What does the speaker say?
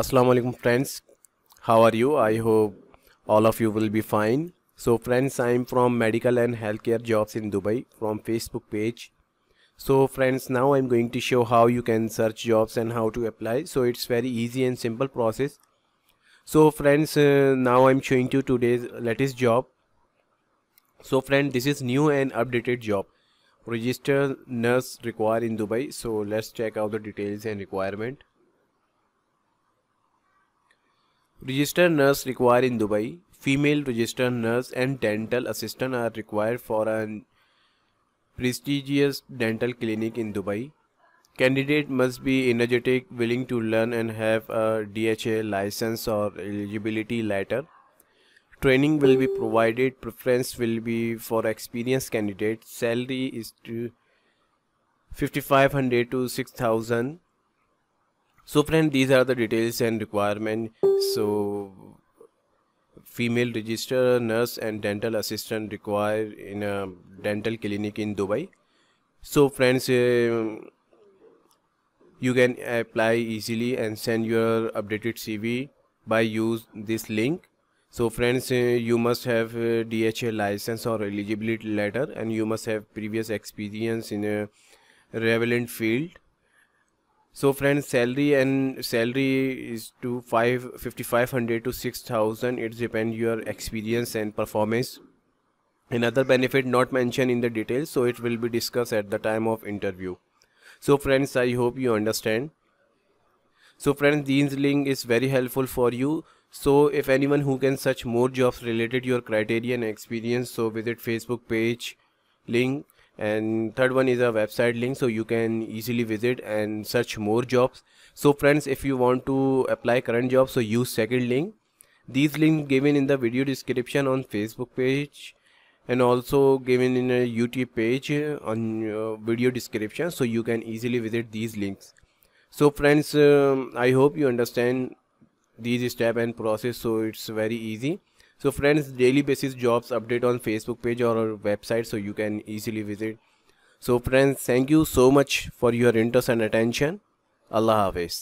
assalamu alaikum friends how are you i hope all of you will be fine so friends i'm from medical and healthcare jobs in dubai from facebook page so friends now i'm going to show how you can search jobs and how to apply so it's very easy and simple process so friends uh, now i'm showing you today's latest job so friend this is new and updated job register nurse required in dubai so let's check out the details and requirement Registered nurse required in Dubai. Female registered nurse and dental assistant are required for a prestigious dental clinic in Dubai. Candidate must be energetic, willing to learn and have a DHA license or eligibility letter. Training will be provided, preference will be for experienced candidates. Salary is to 5500 to 6000 so friend these are the details and requirement so female register nurse and dental assistant required in a dental clinic in dubai so friends uh, you can apply easily and send your updated cv by use this link so friends uh, you must have dha license or eligibility letter and you must have previous experience in a relevant field so friends salary and salary is to 5500 to 6000 it depends your experience and performance another benefit not mentioned in the details so it will be discussed at the time of interview so friends i hope you understand so friends this link is very helpful for you so if anyone who can search more jobs related your criteria and experience so visit facebook page link and third one is a website link so you can easily visit and search more jobs so friends if you want to apply current job so use second link these links given in the video description on facebook page and also given in a youtube page on uh, video description so you can easily visit these links so friends um, i hope you understand these step and process so it's very easy so friends daily basis jobs update on facebook page or our website so you can easily visit so friends thank you so much for your interest and attention allah hafiz